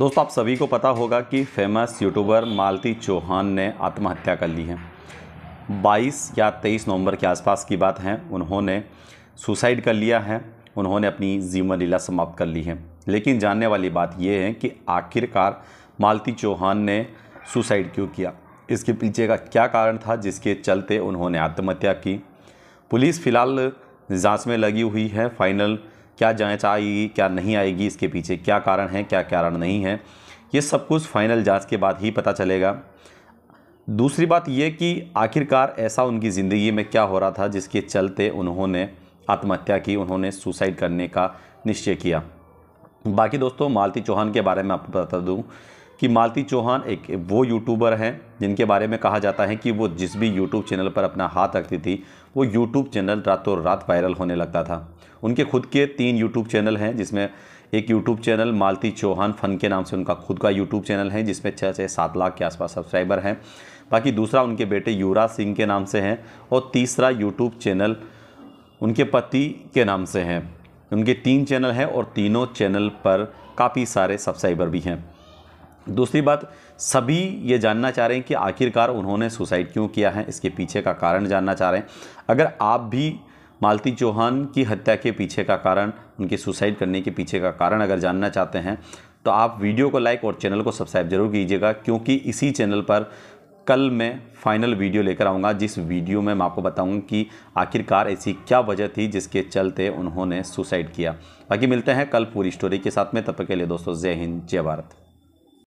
दोस्तों आप सभी को पता होगा कि फेमस यूट्यूबर मालती चौहान ने आत्महत्या कर ली है 22 या 23 नवंबर के आसपास की बात है उन्होंने सुसाइड कर लिया है उन्होंने अपनी जीवन लीला समाप्त कर ली है लेकिन जानने वाली बात यह है कि आखिरकार मालती चौहान ने सुसाइड क्यों किया इसके पीछे का क्या कारण था जिसके चलते उन्होंने आत्महत्या की पुलिस फ़िलहाल जांच में लगी हुई है फाइनल क्या जाँच आएगी क्या नहीं आएगी इसके पीछे क्या कारण है क्या कारण नहीं है ये सब कुछ फाइनल जाँच के बाद ही पता चलेगा दूसरी बात ये कि आखिरकार ऐसा उनकी ज़िंदगी में क्या हो रहा था जिसके चलते उन्होंने आत्महत्या की उन्होंने सुसाइड करने का निश्चय किया बाकी दोस्तों मालती चौहान के बारे में आपको बता दूँ कि मालती चौहान एक वो यूट्यूबर हैं जिनके बारे में कहा जाता है कि वो जिस भी यूट्यूब चैनल पर अपना हाथ रखती थी वो यूट्यूब चैनल रातों रात वायरल होने लगता था उनके खुद के तीन यूट्यूब चैनल हैं जिसमें एक YouTube channel Malti Chauhan fun के नाम से उनका खुद का यूट्यूब चैनल है जिसमें छः से सात लाख के आसपास सब्सक्राइबर हैं बाकी दूसरा उनके बेटे युवराज सिंह के नाम से हैं और तीसरा यूट्यूब चैनल उनके पति के नाम से हैं उनके तीन चैनल हैं और तीनों चैनल पर काफ़ी सारे सब्सक्राइबर भी हैं दूसरी बात सभी ये जानना चाह रहे हैं कि आखिरकार उन्होंने सुसाइड क्यों किया है इसके पीछे का कारण जानना चाह रहे हैं अगर आप भी मालती चौहान की हत्या के पीछे का कारण उनके सुसाइड करने के पीछे का कारण अगर जानना चाहते हैं तो आप वीडियो को लाइक और चैनल को सब्सक्राइब जरूर कीजिएगा क्योंकि इसी चैनल पर कल मैं फाइनल वीडियो लेकर आऊँगा जिस वीडियो में मैं आपको बताऊँगा कि आखिरकार ऐसी क्या वजह थी जिसके चलते उन्होंने सुसाइड किया बाकी मिलते हैं कल पूरी स्टोरी के साथ में तब तक के लिए दोस्तों जय हिंद जय भारत